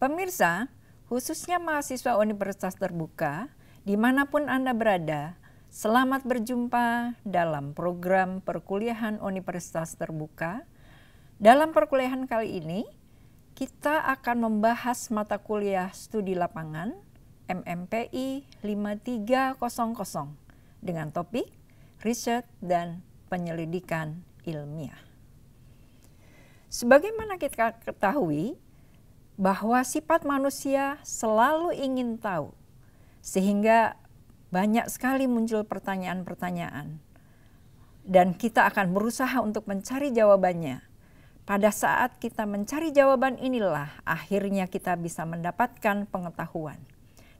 Pemirsa, khususnya mahasiswa Universitas Terbuka, dimanapun Anda berada, selamat berjumpa dalam program perkuliahan Universitas Terbuka. Dalam perkuliahan kali ini, kita akan membahas mata kuliah studi lapangan MMPI 5300 dengan topik riset dan penyelidikan ilmiah. Sebagaimana kita ketahui, bahwa sifat manusia selalu ingin tahu, sehingga banyak sekali muncul pertanyaan-pertanyaan, dan kita akan berusaha untuk mencari jawabannya. Pada saat kita mencari jawaban inilah akhirnya kita bisa mendapatkan pengetahuan.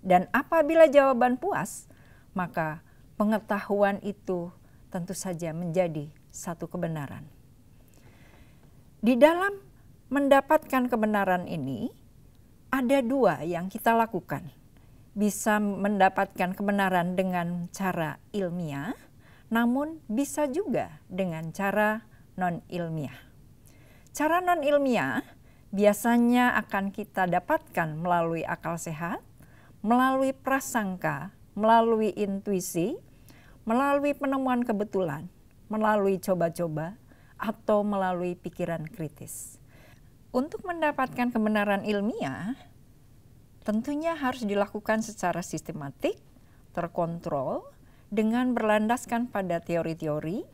Dan apabila jawaban puas, maka pengetahuan itu tentu saja menjadi satu kebenaran. Di dalam mendapatkan kebenaran ini ada dua yang kita lakukan. Bisa mendapatkan kebenaran dengan cara ilmiah, namun bisa juga dengan cara non-ilmiah. Cara non-ilmiah biasanya akan kita dapatkan melalui akal sehat, melalui prasangka, melalui intuisi, melalui penemuan kebetulan, melalui coba-coba, atau melalui pikiran kritis untuk mendapatkan kebenaran ilmiah, tentunya harus dilakukan secara sistematik, terkontrol, dengan berlandaskan pada teori-teori,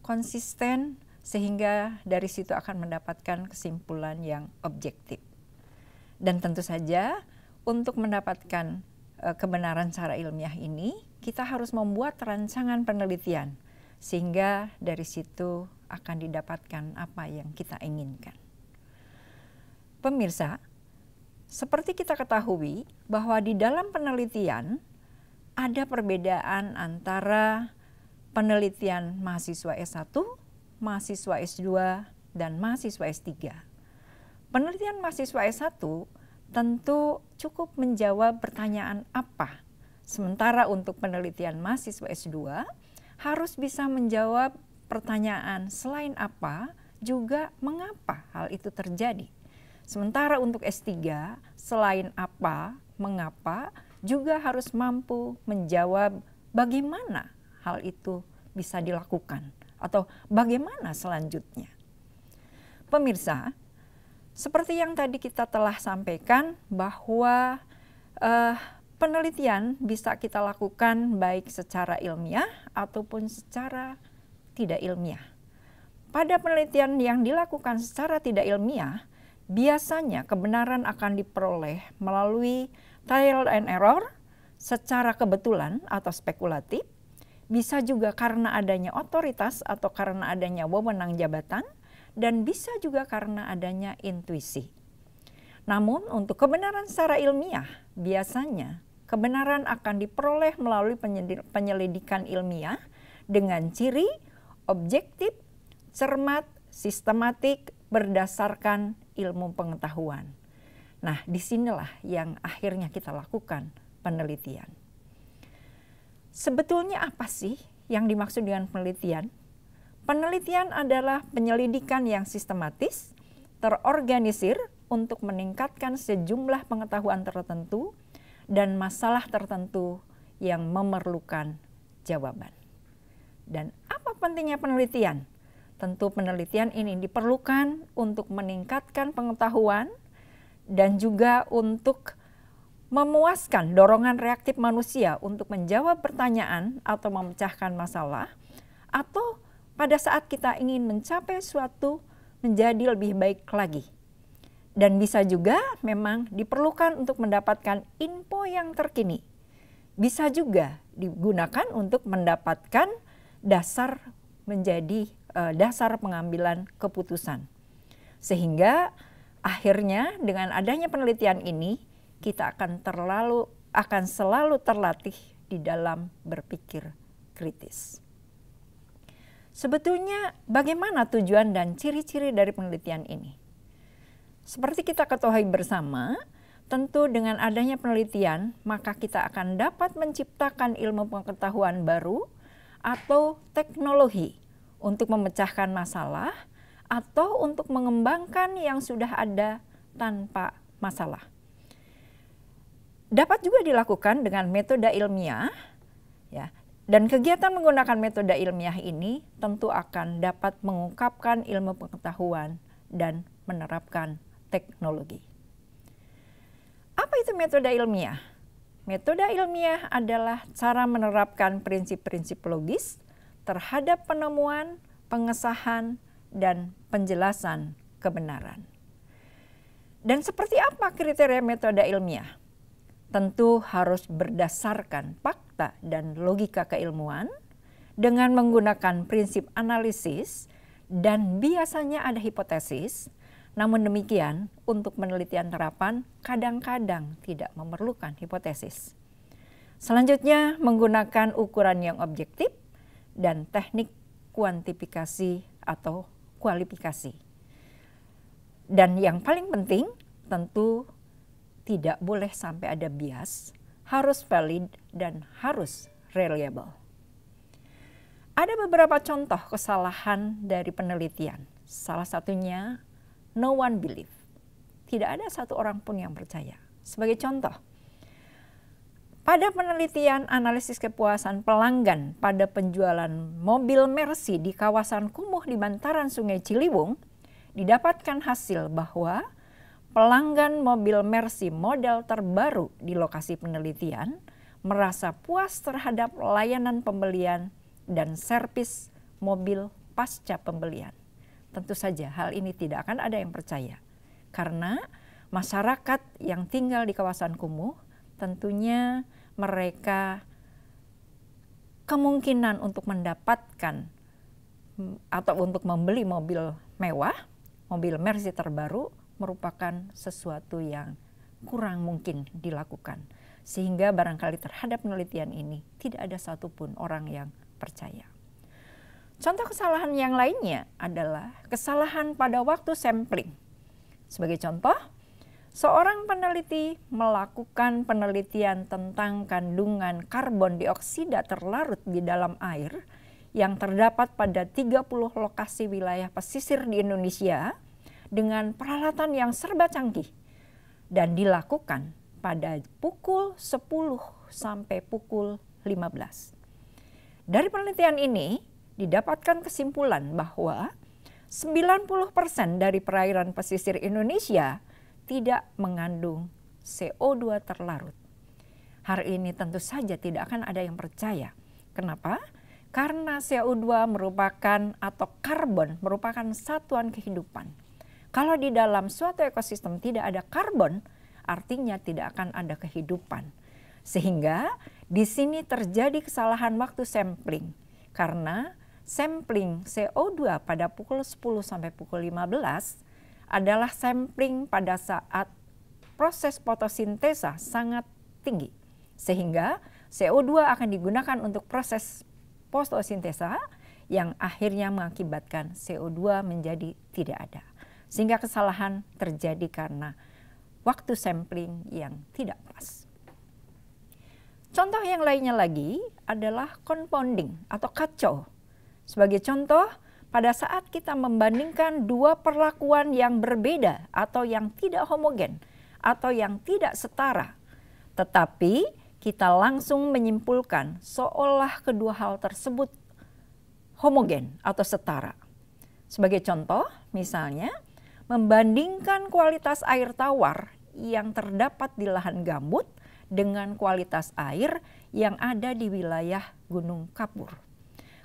konsisten, sehingga dari situ akan mendapatkan kesimpulan yang objektif. Dan tentu saja, untuk mendapatkan e, kebenaran secara ilmiah ini, kita harus membuat rancangan penelitian, sehingga dari situ akan didapatkan apa yang kita inginkan. Pemirsa, seperti kita ketahui bahwa di dalam penelitian ada perbedaan antara penelitian mahasiswa S1, mahasiswa S2, dan mahasiswa S3. Penelitian mahasiswa S1 tentu cukup menjawab pertanyaan apa. Sementara untuk penelitian mahasiswa S2 harus bisa menjawab pertanyaan selain apa juga mengapa hal itu terjadi. Sementara untuk S3, selain apa, mengapa, juga harus mampu menjawab bagaimana hal itu bisa dilakukan atau bagaimana selanjutnya. Pemirsa, seperti yang tadi kita telah sampaikan bahwa eh, penelitian bisa kita lakukan baik secara ilmiah ataupun secara tidak ilmiah. Pada penelitian yang dilakukan secara tidak ilmiah, Biasanya kebenaran akan diperoleh melalui trial and error, secara kebetulan atau spekulatif, bisa juga karena adanya otoritas atau karena adanya wewenang jabatan, dan bisa juga karena adanya intuisi. Namun, untuk kebenaran secara ilmiah, biasanya kebenaran akan diperoleh melalui penyelidikan ilmiah dengan ciri objektif, cermat, sistematik, berdasarkan ilmu pengetahuan. Nah, disinilah yang akhirnya kita lakukan penelitian. Sebetulnya apa sih yang dimaksud dengan penelitian? Penelitian adalah penyelidikan yang sistematis, terorganisir untuk meningkatkan sejumlah pengetahuan tertentu dan masalah tertentu yang memerlukan jawaban. Dan apa pentingnya penelitian? Tentu penelitian ini diperlukan untuk meningkatkan pengetahuan dan juga untuk memuaskan dorongan reaktif manusia untuk menjawab pertanyaan atau memecahkan masalah atau pada saat kita ingin mencapai suatu menjadi lebih baik lagi. Dan bisa juga memang diperlukan untuk mendapatkan info yang terkini. Bisa juga digunakan untuk mendapatkan dasar menjadi uh, dasar pengambilan keputusan. Sehingga akhirnya dengan adanya penelitian ini kita akan terlalu akan selalu terlatih di dalam berpikir kritis. Sebetulnya bagaimana tujuan dan ciri-ciri dari penelitian ini? Seperti kita ketahui bersama, Tentu dengan adanya penelitian, maka kita akan dapat menciptakan ilmu pengetahuan baru atau teknologi untuk memecahkan masalah atau untuk mengembangkan yang sudah ada tanpa masalah. Dapat juga dilakukan dengan metode ilmiah, ya. Dan kegiatan menggunakan metode ilmiah ini tentu akan dapat mengungkapkan ilmu pengetahuan dan menerapkan teknologi. Apa itu metode ilmiah? Metode ilmiah adalah cara menerapkan prinsip-prinsip logis terhadap penemuan, pengesahan, dan penjelasan kebenaran. Dan seperti apa kriteria metode ilmiah? Tentu harus berdasarkan fakta dan logika keilmuan dengan menggunakan prinsip analisis dan biasanya ada hipotesis. Namun demikian, untuk penelitian terapan kadang-kadang tidak memerlukan hipotesis. Selanjutnya, menggunakan ukuran yang objektif dan teknik kuantifikasi atau kualifikasi. Dan yang paling penting tentu tidak boleh sampai ada bias, harus valid dan harus reliable. Ada beberapa contoh kesalahan dari penelitian. Salah satunya no one believe. Tidak ada satu orang pun yang percaya. Sebagai contoh, pada penelitian analisis kepuasan pelanggan pada penjualan mobil Mercy di kawasan kumuh di bantaran Sungai Ciliwung, didapatkan hasil bahwa pelanggan mobil Mercy model terbaru di lokasi penelitian merasa puas terhadap layanan pembelian dan servis mobil pasca pembelian. Tentu saja hal ini tidak akan ada yang percaya karena masyarakat yang tinggal di kawasan kumuh tentunya mereka kemungkinan untuk mendapatkan atau untuk membeli mobil mewah, mobil Mercy terbaru merupakan sesuatu yang kurang mungkin dilakukan. Sehingga barangkali terhadap penelitian ini tidak ada satupun orang yang percaya. Contoh kesalahan yang lainnya adalah kesalahan pada waktu sampling. Sebagai contoh, Seorang peneliti melakukan penelitian tentang kandungan karbon dioksida terlarut di dalam air yang terdapat pada 30 lokasi wilayah pesisir di Indonesia dengan peralatan yang serba canggih dan dilakukan pada pukul 10 sampai pukul 15. Dari penelitian ini didapatkan kesimpulan bahwa 90% dari perairan pesisir Indonesia tidak mengandung CO2 terlarut. Hari ini tentu saja tidak akan ada yang percaya. Kenapa? Karena CO2 merupakan atau karbon merupakan satuan kehidupan. Kalau di dalam suatu ekosistem tidak ada karbon, artinya tidak akan ada kehidupan. Sehingga di sini terjadi kesalahan waktu sampling karena sampling CO2 pada pukul 10 sampai pukul 15 adalah sampling pada saat proses fotosintesa sangat tinggi. Sehingga CO2 akan digunakan untuk proses fotosintesa yang akhirnya mengakibatkan CO2 menjadi tidak ada. Sehingga kesalahan terjadi karena waktu sampling yang tidak pas. Contoh yang lainnya lagi adalah confounding atau kacau. Sebagai contoh, pada saat kita membandingkan dua perlakuan yang berbeda atau yang tidak homogen atau yang tidak setara. Tetapi kita langsung menyimpulkan seolah kedua hal tersebut homogen atau setara. Sebagai contoh, misalnya membandingkan kualitas air tawar yang terdapat di lahan gambut dengan kualitas air yang ada di wilayah Gunung Kapur.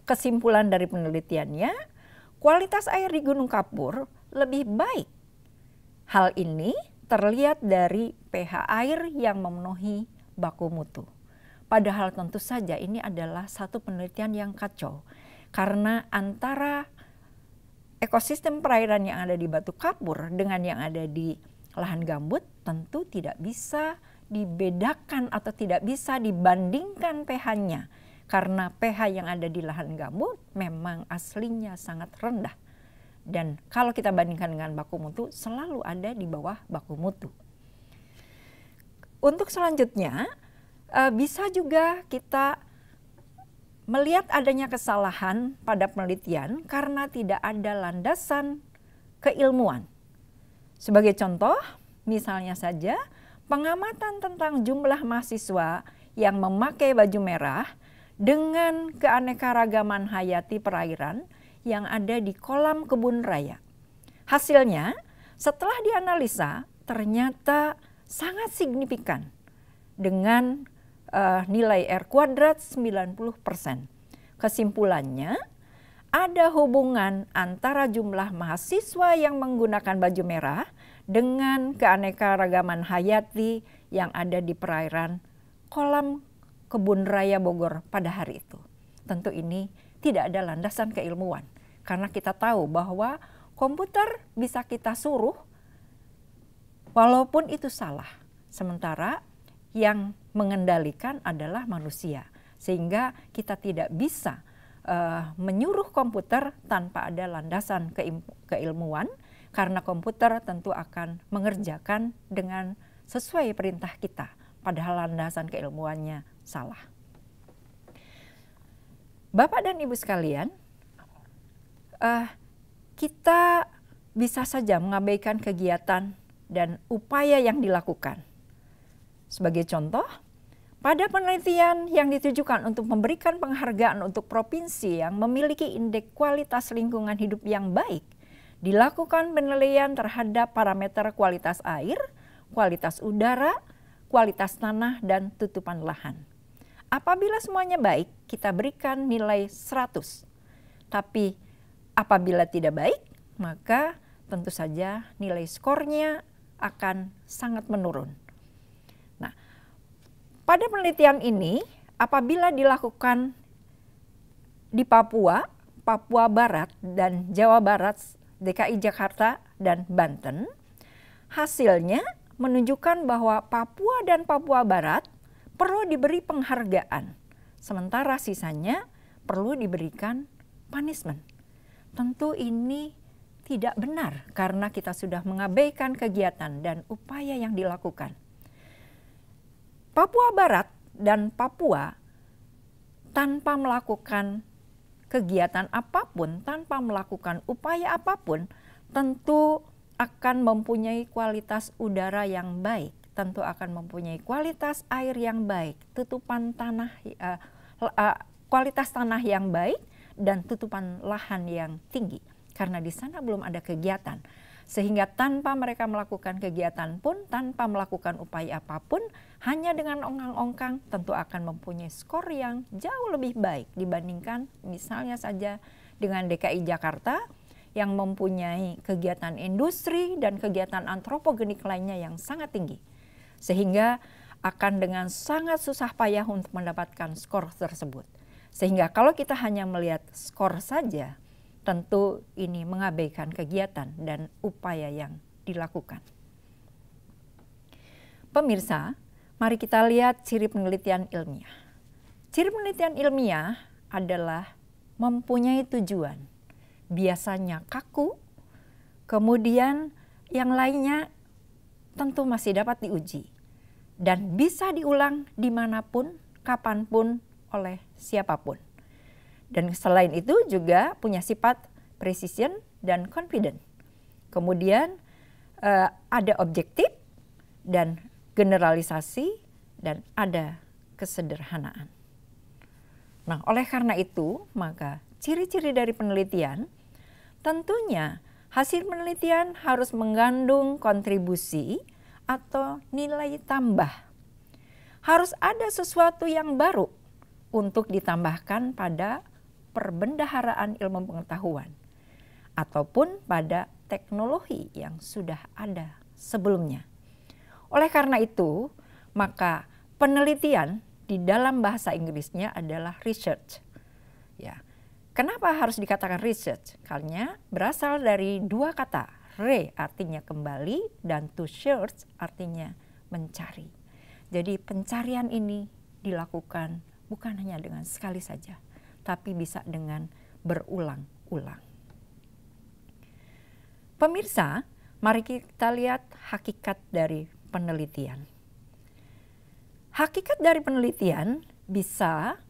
Kesimpulan dari penelitiannya, kualitas air di Gunung Kapur lebih baik. Hal ini terlihat dari pH air yang memenuhi baku mutu. Padahal tentu saja ini adalah satu penelitian yang kacau karena antara ekosistem perairan yang ada di Batu Kapur dengan yang ada di lahan gambut tentu tidak bisa dibedakan atau tidak bisa dibandingkan pH-nya karena pH yang ada di lahan gambut memang aslinya sangat rendah. Dan kalau kita bandingkan dengan baku mutu selalu ada di bawah baku mutu. Untuk selanjutnya eh, bisa juga kita melihat adanya kesalahan pada penelitian karena tidak ada landasan keilmuan. Sebagai contoh, misalnya saja pengamatan tentang jumlah mahasiswa yang memakai baju merah dengan keanekaragaman hayati perairan yang ada di kolam kebun raya. Hasilnya, setelah dianalisa, ternyata sangat signifikan dengan uh, nilai R kuadrat 90%. Kesimpulannya, ada hubungan antara jumlah mahasiswa yang menggunakan baju merah dengan keanekaragaman hayati yang ada di perairan kolam Kebun Raya Bogor pada hari itu. Tentu ini tidak ada landasan keilmuan karena kita tahu bahwa komputer bisa kita suruh walaupun itu salah. Sementara yang mengendalikan adalah manusia sehingga kita tidak bisa uh, menyuruh komputer tanpa ada landasan keilmuan karena komputer tentu akan mengerjakan dengan sesuai perintah kita padahal landasan keilmuannya salah. Bapak dan Ibu sekalian, uh, kita bisa saja mengabaikan kegiatan dan upaya yang dilakukan. Sebagai contoh, pada penelitian yang ditujukan untuk memberikan penghargaan untuk provinsi yang memiliki indeks kualitas lingkungan hidup yang baik, dilakukan penilaian terhadap parameter kualitas air, kualitas udara, kualitas tanah, dan tutupan lahan. Apabila semuanya baik, kita berikan nilai 100. Tapi apabila tidak baik, maka tentu saja nilai skornya akan sangat menurun. Nah, pada penelitian ini apabila dilakukan di Papua, Papua Barat dan Jawa Barat, DKI Jakarta dan Banten, hasilnya menunjukkan bahwa Papua dan Papua Barat perlu diberi penghargaan, sementara sisanya perlu diberikan punishment. Tentu ini tidak benar karena kita sudah mengabaikan kegiatan dan upaya yang dilakukan. Papua Barat dan Papua tanpa melakukan kegiatan apapun, tanpa melakukan upaya apapun, tentu akan mempunyai kualitas udara yang baik tentu akan mempunyai kualitas air yang baik, tutupan tanah, uh, uh, kualitas tanah yang baik, dan tutupan lahan yang tinggi. Karena di sana belum ada kegiatan, sehingga tanpa mereka melakukan kegiatan pun, tanpa melakukan upaya apapun, hanya dengan ongkang-ongkang tentu akan mempunyai skor yang jauh lebih baik dibandingkan misalnya saja dengan DKI Jakarta yang mempunyai kegiatan industri dan kegiatan antropogenik lainnya yang sangat tinggi sehingga akan dengan sangat susah payah untuk mendapatkan skor tersebut. Sehingga kalau kita hanya melihat skor saja, tentu ini mengabaikan kegiatan dan upaya yang dilakukan. Pemirsa, mari kita lihat ciri penelitian ilmiah. Ciri penelitian ilmiah adalah mempunyai tujuan, biasanya kaku, kemudian yang lainnya tentu masih dapat diuji dan bisa diulang dimanapun, kapanpun, oleh siapapun. Dan selain itu juga punya sifat precision dan confident. Kemudian uh, ada objektif dan generalisasi dan ada kesederhanaan. Nah, oleh karena itu, maka ciri-ciri dari penelitian tentunya hasil penelitian harus mengandung kontribusi atau nilai tambah. Harus ada sesuatu yang baru untuk ditambahkan pada perbendaharaan ilmu pengetahuan ataupun pada teknologi yang sudah ada sebelumnya. Oleh karena itu, maka penelitian di dalam bahasa Inggrisnya adalah research. Ya. Kenapa harus dikatakan research? Karena berasal dari dua kata, re artinya kembali dan to search artinya mencari. Jadi pencarian ini dilakukan bukan hanya dengan sekali saja, tapi bisa dengan berulang-ulang. Pemirsa, mari kita lihat hakikat dari penelitian. Hakikat dari penelitian bisa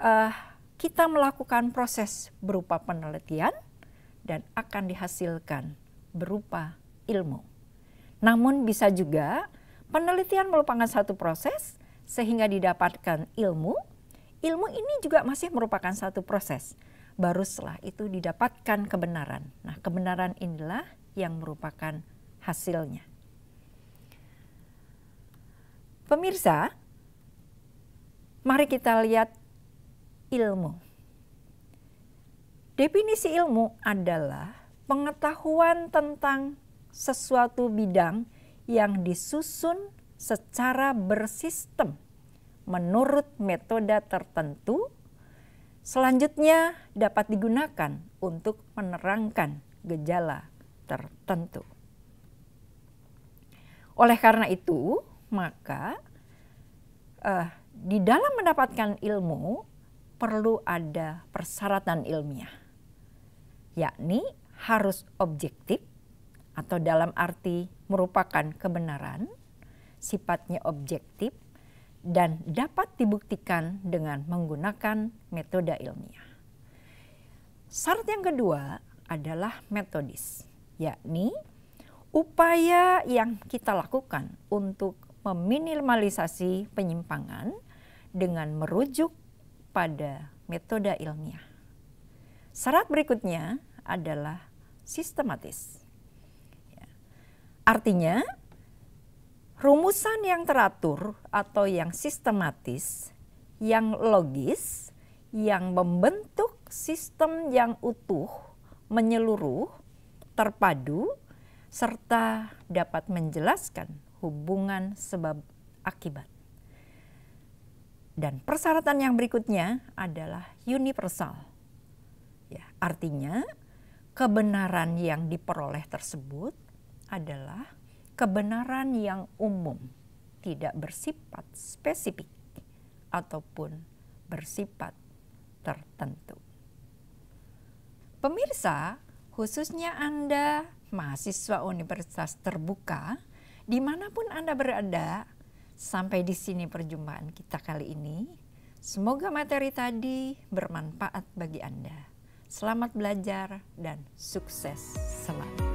uh, kita melakukan proses berupa penelitian dan akan dihasilkan berupa ilmu. Namun bisa juga penelitian merupakan satu proses sehingga didapatkan ilmu. Ilmu ini juga masih merupakan satu proses. Baru setelah itu didapatkan kebenaran. Nah, kebenaran inilah yang merupakan hasilnya. Pemirsa, mari kita lihat ilmu. Definisi ilmu adalah pengetahuan tentang sesuatu bidang yang disusun secara bersistem menurut metode tertentu, selanjutnya dapat digunakan untuk menerangkan gejala tertentu. Oleh karena itu, maka eh, di dalam mendapatkan ilmu perlu ada persyaratan ilmiah, yakni harus objektif atau dalam arti merupakan kebenaran, sifatnya objektif dan dapat dibuktikan dengan menggunakan metode ilmiah. Syarat yang kedua adalah metodis, yakni upaya yang kita lakukan untuk meminimalisasi penyimpangan dengan merujuk pada metode ilmiah. Syarat berikutnya adalah sistematis. Ya. Artinya, rumusan yang teratur atau yang sistematis, yang logis, yang membentuk sistem yang utuh, menyeluruh, terpadu, serta dapat menjelaskan hubungan sebab akibat. Dan persyaratan yang berikutnya adalah universal. Ya, artinya, kebenaran yang diperoleh tersebut adalah kebenaran yang umum, tidak bersifat spesifik ataupun bersifat tertentu. Pemirsa, khususnya Anda mahasiswa universitas terbuka, dimanapun Anda berada, sampai di sini perjumpaan kita kali ini. Semoga materi tadi bermanfaat bagi Anda. Selamat belajar dan sukses selalu.